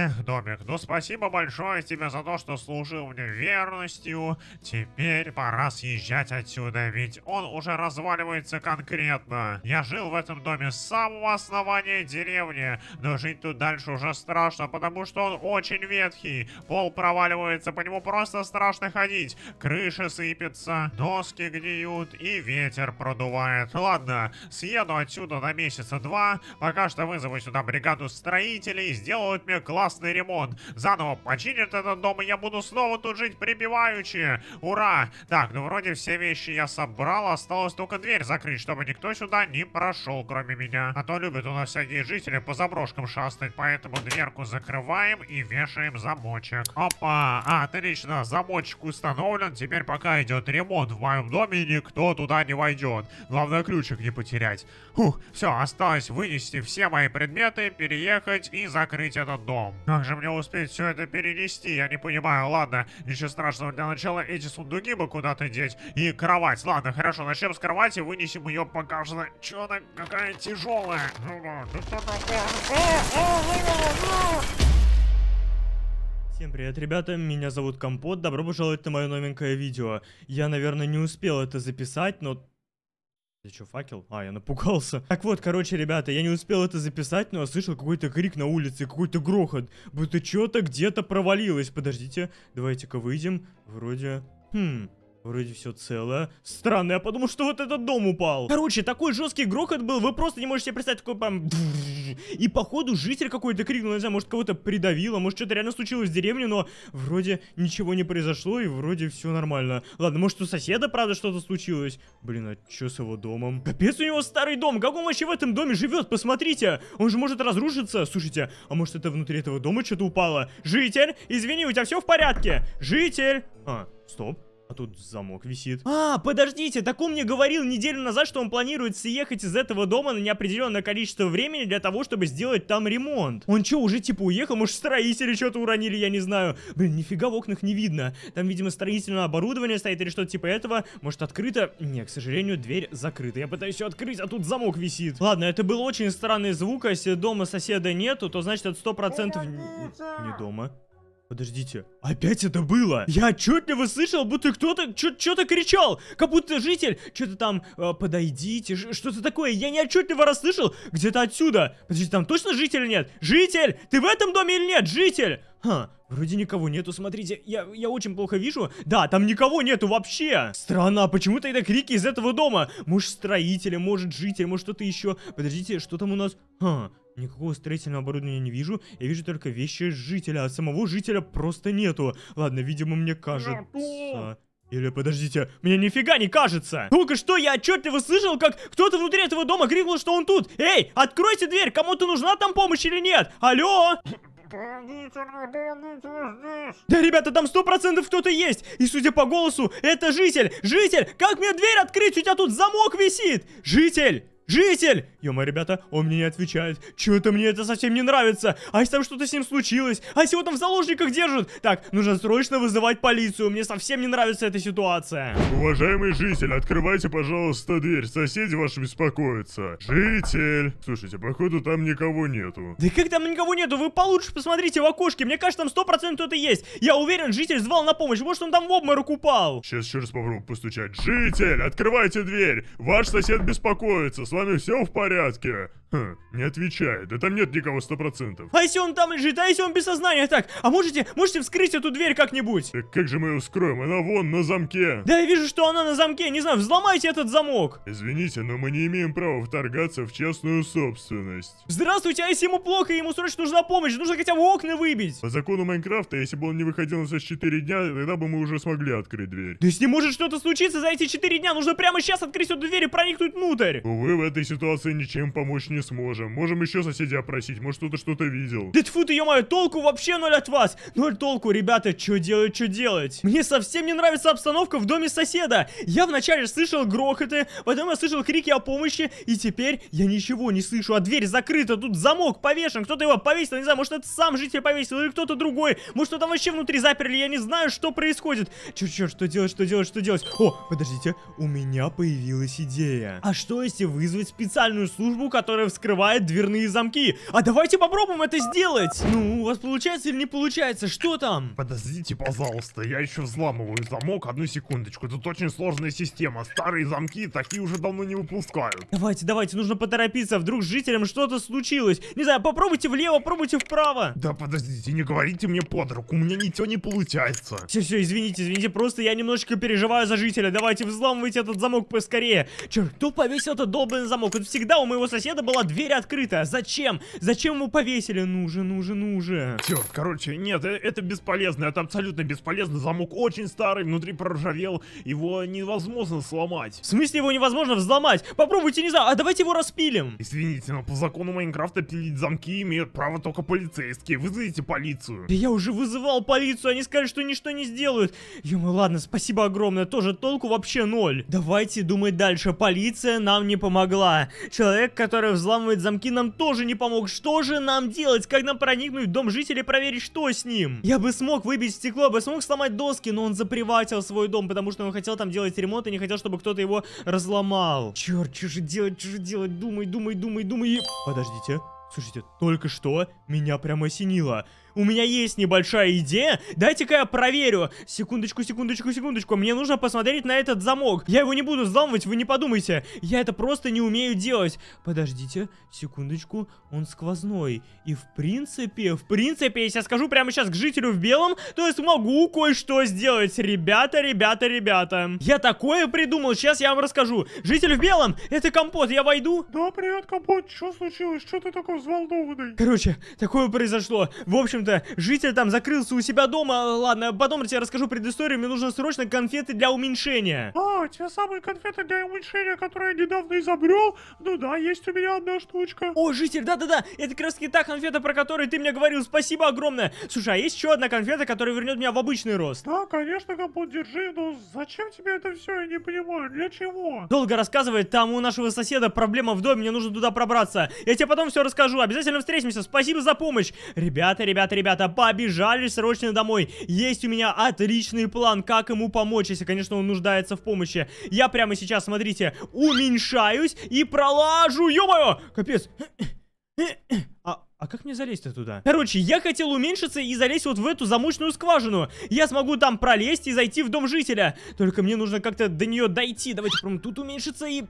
Эх, Домик, ну спасибо большое тебе за то, что служил мне верностью. Теперь пора съезжать отсюда, ведь он уже разваливается конкретно. Я жил в этом доме с самого основания деревни, но жить тут дальше уже страшно, потому что он очень ветхий. Пол проваливается, по нему просто страшно ходить. Крыша сыпется, доски гниют и ветер продувает. Ладно, съеду отсюда на месяца два, пока что вызову сюда бригаду строителей, сделают мне класс классный ремонт. Заново починят этот дом, и я буду снова тут жить прибиваючи. Ура! Так, ну вроде все вещи я собрал, осталось только дверь закрыть, чтобы никто сюда не прошел, кроме меня. А то любят у нас всякие жители по заброшкам шастать, поэтому дверку закрываем и вешаем замочек. Опа! А, отлично, замочек установлен, теперь пока идет ремонт в моем доме, никто туда не войдет. Главное, ключик не потерять. Фух, все, осталось вынести все мои предметы, переехать и закрыть этот дом дом. Как же мне успеть все это перенести? Я не понимаю. Ладно, ничего страшного. Для начала эти сундуки бы куда-то деть. И кровать. Ладно, хорошо. Начнем с кровати. Вынесем ее пока что. Че она какая тяжелая? Ну ну Всем привет, ребята, меня зовут Компот, добро пожаловать на мое новенькое видео. Я, наверное, не успел это записать, но это что, факел? А, я напугался. Так вот, короче, ребята, я не успел это записать, но слышал какой-то крик на улице, какой-то грохот. Будто что-то где-то провалилось. Подождите, давайте-ка выйдем. Вроде... Хм, Вроде все целое. Странно, я подумал, что вот этот дом упал. Короче, такой жесткий грохот был, вы просто не можете представить, такой прям... И походу житель какой-то крикнул, не знаю, может кого-то придавило, может что-то реально случилось в деревне, но вроде ничего не произошло и вроде все нормально. Ладно, может у соседа, правда, что-то случилось? Блин, а что с его домом? Капец у него старый дом, как он вообще в этом доме живет, посмотрите. Он же может разрушиться. Слушайте, а может это внутри этого дома что-то упало? Житель, извини, у тебя все в порядке? Житель! А, стоп. А тут замок висит. А, подождите, так он мне говорил неделю назад, что он планирует съехать из этого дома на неопределенное количество времени для того, чтобы сделать там ремонт. Он что, уже типа уехал? Может, строители что-то уронили, я не знаю. Блин, нифига в окнах не видно. Там, видимо, строительное оборудование стоит или что-то типа этого. Может, открыто? Не, к сожалению, дверь закрыта. Я пытаюсь ее открыть, а тут замок висит. Ладно, это был очень странный звук. А если дома соседа нету, то значит, это 100% не, не дома. Подождите, опять это было? Я отчетливо слышал, будто кто-то что-то кричал, как будто житель, что-то там, э, подойдите, что-то такое, я не отчетливо расслышал где-то отсюда. Подождите, там точно житель нет? Житель, ты в этом доме или нет, житель? Ха, вроде никого нету, смотрите, я, я очень плохо вижу. Да, там никого нету вообще. Странно, а почему тогда крики из этого дома? Может, строители, может, житель, может, что-то еще. Подождите, что там у нас? Ха, Никакого строительного оборудования не вижу. Я вижу только вещи жителя, а самого жителя просто нету. Ладно, видимо, мне кажется... Ну. Или подождите, мне нифига не кажется! Только что я отчетливо слышал, как кто-то внутри этого дома крикнул, что он тут! Эй, откройте дверь, кому-то нужна там помощь или нет? Алло! Да, ребята, там сто процентов кто-то есть! И судя по голосу, это житель! Житель, как мне дверь открыть? У тебя тут замок висит! Житель! Житель! ё ребята, он мне не отвечает. чего то мне это совсем не нравится. А если там что-то с ним случилось? А если его там в заложниках держат? Так, нужно срочно вызывать полицию. Мне совсем не нравится эта ситуация. Уважаемый житель, открывайте, пожалуйста, дверь. Соседи ваши беспокоятся. Житель! Слушайте, походу там никого нету. Да как там никого нету? Вы получше посмотрите в окошке. Мне кажется, там сто процентов кто-то есть. Я уверен, житель звал на помощь. Может, он там в обморок упал. Сейчас еще раз попробую постучать. Житель, открывайте дверь. Ваш сосед беспокоится. С вами все в порядке?» Хм, не отвечает, да там нет никого сто процентов. А если он там лежит, а если он без сознания? Так, а можете, можете вскрыть эту дверь как-нибудь? Так как же мы ее вскроем? Она вон на замке. Да я вижу, что она на замке, не знаю, взломайте этот замок. Извините, но мы не имеем права вторгаться в частную собственность. Здравствуйте, а если ему плохо, ему срочно нужна помощь, нужно хотя бы окна выбить. По закону Майнкрафта, если бы он не выходил за 4 дня, тогда бы мы уже смогли открыть дверь. Да с ним может что-то случиться за эти 4 дня, нужно прямо сейчас открыть эту дверь и проникнуть внутрь. Увы, в этой ситуации ничем помочь не не сможем. Можем еще соседей опросить, может кто-то что-то видел. Да тьфу ты, ё-моё, толку вообще ноль от вас! Ноль толку, ребята, что делать, что делать? Мне совсем не нравится обстановка в доме соседа. Я вначале слышал грохоты, потом я слышал крики о помощи, и теперь я ничего не слышу, а дверь закрыта, тут замок повешен, кто-то его повесил, не знаю, может это сам житель повесил или кто-то другой, может что то вообще внутри заперли, я не знаю, что происходит. Чё, чё, что делать, что делать, что делать? О, подождите, у меня появилась идея. А что если вызвать специальную службу, которая который вскрывает дверные замки. А давайте попробуем это сделать. Ну, у вас получается или не получается? Что там? Подождите, пожалуйста, я еще взламываю замок. Одну секундочку. Тут очень сложная система. Старые замки такие уже давно не выпускают. Давайте, давайте, нужно поторопиться. Вдруг с жителям что-то случилось. Не знаю, попробуйте влево, попробуйте вправо. Да подождите, не говорите мне под руку. У меня ничего не получается. Все, все, извините, извините. Просто я немножечко переживаю за жителя. Давайте взламывайте этот замок поскорее. Черт, кто повесил этот долбанный замок? это всегда у моего соседа была была дверь открыта. Зачем? Зачем его повесили? Ну же, ну же, ну же. Все, короче, нет, э, это бесполезно. Это абсолютно бесполезно. Замок очень старый, внутри проржавел. Его невозможно сломать. В смысле его невозможно взломать? Попробуйте, не знаю. А давайте его распилим. Извините, но по закону Майнкрафта пилить замки имеют право только полицейские. Вызовите полицию. Да я уже вызывал полицию. Они сказали, что ничто не сделают. ё ладно, спасибо огромное. Тоже толку вообще ноль. Давайте думать дальше. Полиция нам не помогла. Человек, который взломал взламывать замки нам тоже не помог. Что же нам делать? Как нам проникнуть в дом жителей и проверить, что с ним? Я бы смог выбить стекло, я бы смог сломать доски, но он заприватил свой дом, потому что он хотел там делать ремонт и не хотел, чтобы кто-то его разломал. Черт, что же делать, что же делать? Думай, думай, думай, думай. Подождите. Слушайте, только что меня прямо осенило у меня есть небольшая идея. Дайте-ка я проверю. Секундочку, секундочку, секундочку. Мне нужно посмотреть на этот замок. Я его не буду взламывать, вы не подумайте. Я это просто не умею делать. Подождите, секундочку. Он сквозной. И в принципе, в принципе, если я скажу прямо сейчас к жителю в белом, то я смогу кое-что сделать. Ребята, ребята, ребята. Я такое придумал, сейчас я вам расскажу. Житель в белом, это компот, я войду? Да, привет, компот, что случилось? Что ты такой взволнованный? Короче, такое произошло. В общем-то, каким-то. Житель там закрылся у себя дома. Ладно, потом я тебе расскажу предысторию. Мне нужно срочно конфеты для уменьшения. А, те самые конфеты для уменьшения, которые я недавно изобрел? Ну да, есть у меня одна штучка. О, житель, да-да-да, это как раз та конфета, про которую ты мне говорил. Спасибо огромное. Слушай, а есть еще одна конфета, которая вернет меня в обычный рост? Да, конечно, компот, держи, но зачем тебе это все? Я не понимаю, для чего? Долго рассказывает, там у нашего соседа проблема в доме, мне нужно туда пробраться. Я тебе потом все расскажу, обязательно встретимся, спасибо за помощь. Ребята, ребята, ребята, побежали срочно домой. Есть у меня отличный план, как ему помочь, если, конечно, он нуждается в помощи. Я прямо сейчас, смотрите, уменьшаюсь и пролажу, ё-моё! Капец. А, а как мне залезть-то туда? Короче, я хотел уменьшиться и залезть вот в эту замочную скважину. Я смогу там пролезть и зайти в дом жителя. Только мне нужно как-то до нее дойти. Давайте прям тут уменьшиться и...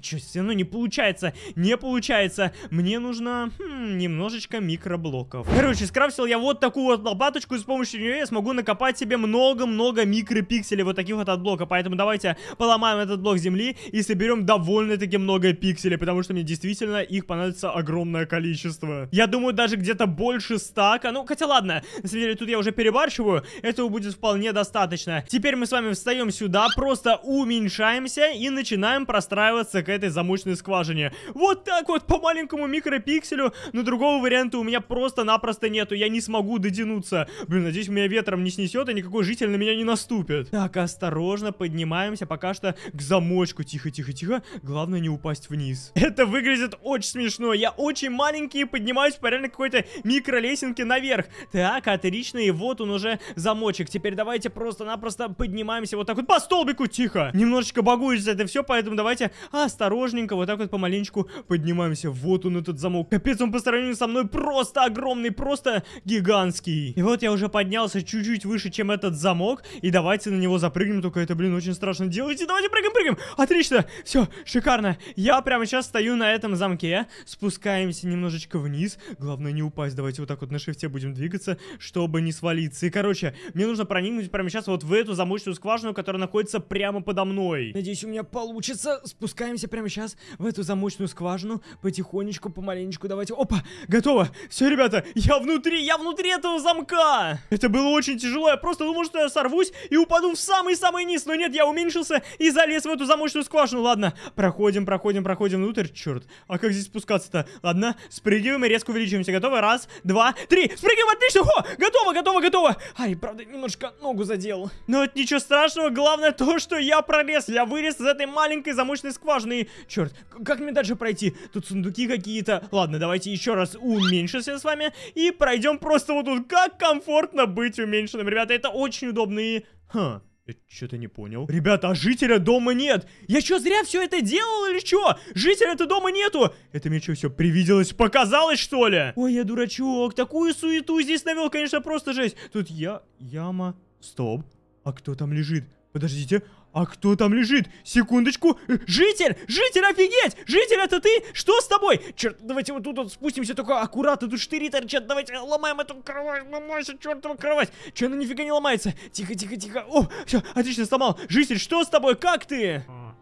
Че, все равно не получается. Не получается. Мне нужно хм, немножечко микроблоков. Короче, скрафтил я вот такую вот лопаточку. И с помощью нее я смогу накопать себе много-много микропикселей вот таких вот от блока. Поэтому давайте поломаем этот блок земли и соберем довольно-таки много пикселей. Потому что мне действительно их понадобится огромное количество количество. Я думаю, даже где-то больше стака. Ну, хотя ладно, на самом деле тут я уже перебарщиваю. Этого будет вполне достаточно. Теперь мы с вами встаем сюда, просто уменьшаемся и начинаем простраиваться к этой замочной скважине. Вот так вот, по маленькому микропикселю. Но другого варианта у меня просто-напросто нету. Я не смогу дотянуться. Блин, надеюсь, меня ветром не снесет, и никакой житель на меня не наступит. Так, осторожно поднимаемся пока что к замочку. Тихо-тихо-тихо. Главное не упасть вниз. Это выглядит очень смешно. Я очень маленький руки поднимаюсь по реально какой-то микро лесенке наверх. Так, отлично, и вот он уже замочек. Теперь давайте просто-напросто поднимаемся вот так вот по столбику, тихо. Немножечко багуется это все, поэтому давайте осторожненько вот так вот помаленечку поднимаемся. Вот он этот замок. Капец, он по сравнению со мной просто огромный, просто гигантский. И вот я уже поднялся чуть-чуть выше, чем этот замок. И давайте на него запрыгнем, только это, блин, очень страшно делать. давайте прыгаем, прыгаем. Отлично, все, шикарно. Я прямо сейчас стою на этом замке. Спускаемся немножечко немножечко вниз. Главное не упасть. Давайте вот так вот на шифте будем двигаться, чтобы не свалиться. И, короче, мне нужно проникнуть прямо сейчас вот в эту замочную скважину, которая находится прямо подо мной. Надеюсь, у меня получится. Спускаемся прямо сейчас в эту замочную скважину. Потихонечку, помаленечку. Давайте. Опа, готово. Все, ребята, я внутри, я внутри этого замка. Это было очень тяжело. Я просто думал, что я сорвусь и упаду в самый-самый низ. Но нет, я уменьшился и залез в эту замочную скважину. Ладно, проходим, проходим, проходим внутрь. Черт, а как здесь спускаться-то? Ладно, спрячь Прыгаем и резко увеличиваемся. Готовы? Раз, два, три. Прыгаем, отлично. Хо! Готово, готово, готово. Ай, правда, немножко ногу задел. Но это ничего страшного. Главное то, что я пролез. Я вылез из этой маленькой замочной скважины. Черт, как мне дальше пройти? Тут сундуки какие-то. Ладно, давайте еще раз уменьшимся с вами. И пройдем просто вот тут. Как комфортно быть уменьшенным, ребята. Это очень удобные. и... Хм. Я что-то не понял. Ребята, а жителя дома нет! Я что, зря все это делал или что? Жителя-то дома нету! Это мне что, все привиделось, показалось, что ли? Ой, я дурачок, такую суету здесь навел, конечно, просто жесть. Тут я... яма... Стоп. А кто там лежит? Подождите, а кто там лежит? Секундочку. Житель! Житель, офигеть! Житель, это ты? Что с тобой? Черт, давайте вот тут вот спустимся, только аккуратно. Тут штыри торчат. Давайте ломаем эту кровать. Ломайся, чертова кровать. Че она нифига не ломается? Тихо, тихо, тихо. О, все, отлично, сломал. Житель, что с тобой? Как ты? А,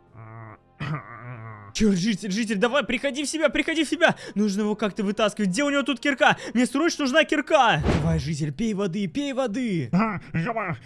Че, житель, житель, давай, приходи в себя, приходи в себя. Нужно его как-то вытаскивать. Где у него тут кирка? Мне срочно нужна кирка. Давай, житель, пей воды, пей воды. А, ёба,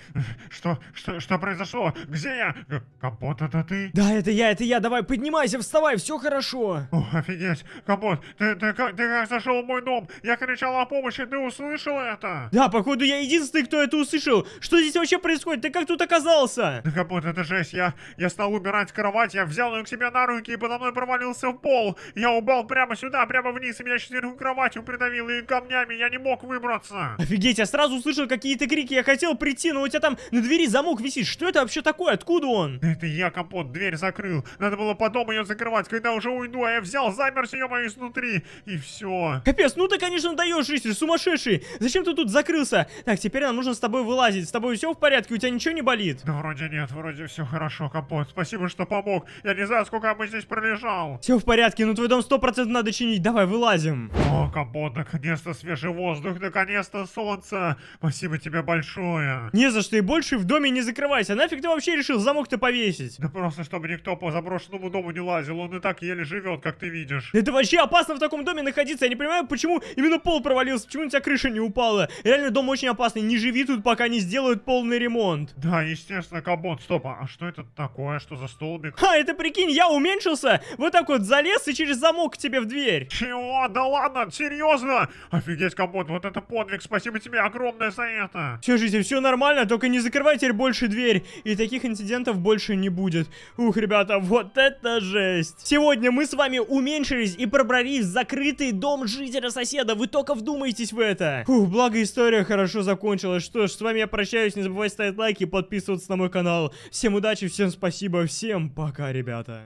что, что, что произошло? Где я? Капот, это ты? Да, это я, это я. Давай, поднимайся, вставай, все хорошо. О, офигеть, Капот, ты, ты, как, ты как зашел в мой дом? Я кричал о помощи, ты услышал это? Да, походу, я единственный, кто это услышал. Что здесь вообще происходит? Ты как тут оказался? Да, Капот, это жесть. Я, я стал убирать кровать, я взял ее к себе на руки и подал подо мной провалился в пол. Я упал прямо сюда, прямо вниз, и меня четверку кроватью придавило и камнями. Я не мог выбраться. Офигеть, я сразу услышал какие-то крики. Я хотел прийти, но у тебя там на двери замок висит. Что это вообще такое? Откуда он? Это я, Капот, дверь закрыл. Надо было потом ее закрывать, когда уже уйду. А я взял, замер ее мои изнутри. И все. Капец, ну ты, конечно, даешь, Ричард, сумасшедший. Зачем ты тут закрылся? Так, теперь нам нужно с тобой вылазить. С тобой все в порядке? У тебя ничего не болит? Да вроде нет, вроде все хорошо, Капот. Спасибо, что помог. Я не знаю, сколько мы здесь пролетели пролежал. Все в порядке, но ну твой дом сто процентов надо чинить. Давай, вылазим. О, Капот, наконец-то свежий воздух, наконец-то солнце. Спасибо тебе большое. Не за что, и больше в доме не закрывайся. Нафиг ты вообще решил замок-то повесить? Да просто, чтобы никто по заброшенному дому не лазил. Он и так еле живет, как ты видишь. Это вообще опасно в таком доме находиться. Я не понимаю, почему именно пол провалился, почему у тебя крыша не упала. Реально дом очень опасный. Не живи тут, пока не сделают полный ремонт. Да, естественно, Кабон. Стоп, а что это такое? Что за столбик? А это прикинь, я уменьшился серьезно? Вот так вот залез и через замок к тебе в дверь. Чего? Да ладно, серьезно? Офигеть, Капот, вот это подвиг, спасибо тебе огромное за это. Все, жизнь, все нормально, только не закрывайте больше дверь. И таких инцидентов больше не будет. Ух, ребята, вот это жесть. Сегодня мы с вами уменьшились и пробрались в закрытый дом жителя-соседа. Вы только вдумайтесь в это. Ух, благо история хорошо закончилась. Что ж, с вами я прощаюсь, не забывайте ставить лайки и подписываться на мой канал. Всем удачи, всем спасибо, всем пока, ребята.